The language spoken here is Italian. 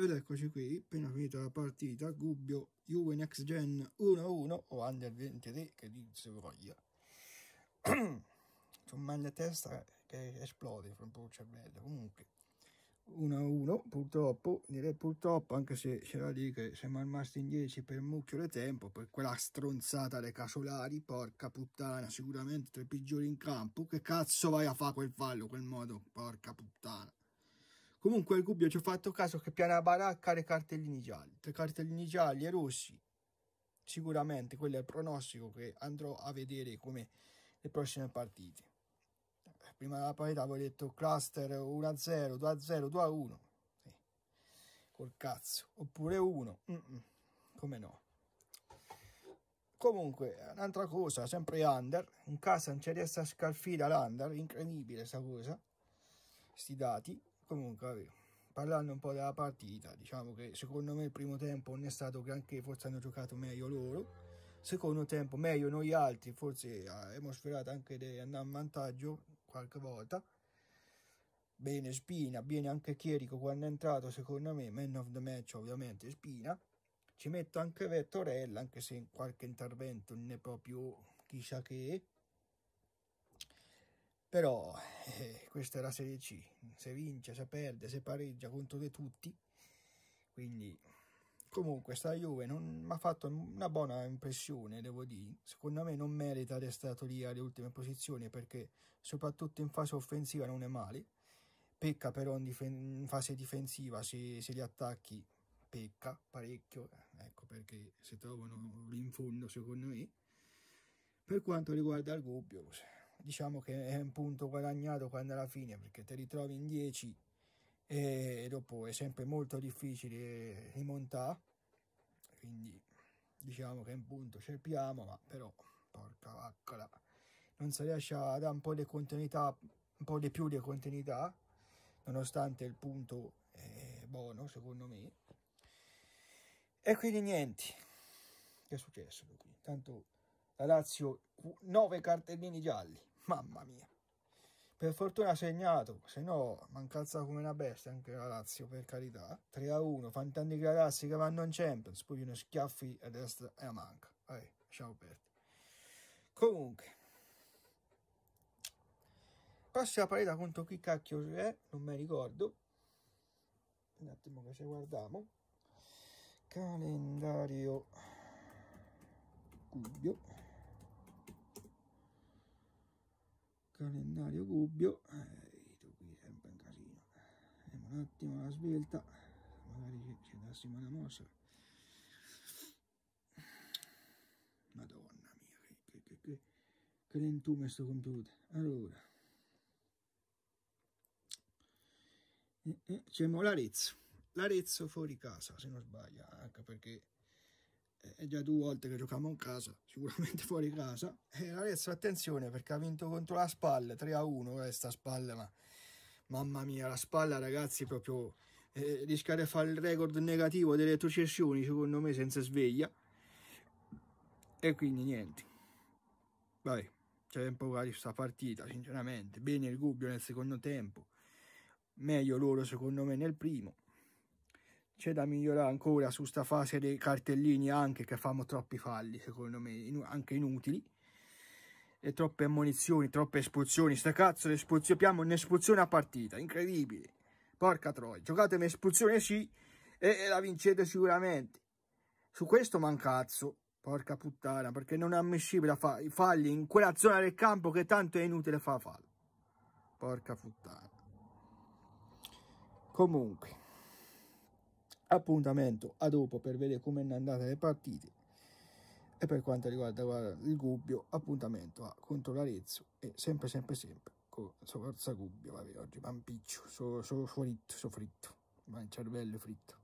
Ed eccoci qui, appena finita la partita, Gubbio, Juve Next Gen 1-1 o Under 23, che dir se voglia. C'è un mal testa che esplode fra un po' il cervello, comunque. 1-1, purtroppo, direi purtroppo, anche se c'era lì che siamo rimasti in 10 per mucchio di tempo, per quella stronzata dei casolari, porca puttana, sicuramente tra i peggiori in campo, che cazzo vai a fare quel fallo, quel modo, porca puttana. Comunque il Gubbio ci ho fatto caso che piana baracca le cartellini gialli. Tre cartellini gialli e rossi. Sicuramente quello è il pronostico che andrò a vedere come le prossime partite. Eh, prima della parità avevo detto cluster 1-0, 2-0, 2-1. Sì. Col cazzo. Oppure 1. Mm -mm. Come no. Comunque, un'altra cosa, sempre under. In casa non ci riesce a scalfire l'under. Incredibile sta cosa. Sti dati. Comunque, vabbè, parlando un po' della partita, diciamo che secondo me il primo tempo non è stato granché, forse hanno giocato meglio loro. Secondo tempo meglio noi altri, forse eh, abbiamo sperato anche di andare in vantaggio qualche volta. Bene Spina, bene anche Chierico quando è entrato, secondo me, man of the match ovviamente Spina. Ci metto anche Vettorella, anche se in qualche intervento non è proprio chissà che. Però eh, questa è la Serie C, se vince, se perde, se pareggia contro di tutti, quindi comunque sta Juve non mi ha fatto una buona impressione, devo dire, secondo me non merita di essere stato lì alle ultime posizioni perché soprattutto in fase offensiva non è male, pecca però in, in fase difensiva se, se li attacchi pecca parecchio, eh, ecco perché si trovano lì in fondo secondo me. Per quanto riguarda il Gubbio, diciamo che è un punto guadagnato quando alla fine perché te ritrovi in 10 e dopo è sempre molto difficile rimontare quindi diciamo che è un punto cerchiamo ma però porca vaccola non si riesce a dare un po' di continuità un po' di più di continuità nonostante il punto è buono secondo me e quindi niente che è successo qui tanto la Lazio 9 cartellini gialli Mamma mia. Per fortuna ha segnato, se no mancazza come una bestia anche la Lazio, per carità. 3-1, a Fantani Gradassi che vanno in Champions, poi uno schiaffi a destra e a manca. Vabbè, lasciamo perdere. Comunque, prossima partita contro chi cacchio è, non mi ricordo. Un attimo che ci guardiamo. Calendario dubbio. calendario Gubbio eh, qui sempre un casino vediamo un attimo la svelta magari ci dassimo una mossa madonna mia che, che, che, che, che lentume sto computer allora eh, eh, c'è l'Arezzo l'Arezzo fuori casa se non sbaglio anche perché è eh, già due volte che giochiamo in casa, sicuramente fuori casa. E eh, Arezzo, attenzione, perché ha vinto contro la Spalla, 3-1 a questa eh, Spalla, ma mamma mia, la Spalla ragazzi proprio eh, rischiare di fare il record negativo delle retrocessioni, secondo me, senza sveglia. E quindi niente. vai, c'è ben poca di questa partita, sinceramente. Bene il Gubbio nel secondo tempo, meglio loro secondo me nel primo c'è da migliorare ancora su sta fase dei cartellini anche che fanno troppi falli secondo me in, anche inutili e troppe ammonizioni troppe espulsioni sta cazzo le espulsioni abbiamo un'espulsione a partita incredibile porca troia giocate un'espulsione sì e, e, la vincete sicuramente su questo mancazzo porca puttana perché non è ammissibile fa i falli in quella zona del campo che tanto è inutile fare fallo porca puttana comunque appuntamento a dopo per vedere come è andata le partite e per quanto riguarda guarda, il Gubbio appuntamento a contro l'Arezzo e sempre sempre sempre con Forza Gubbio vabbè oggi pampiccio so, so fritto so fritto ma il cervello è fritto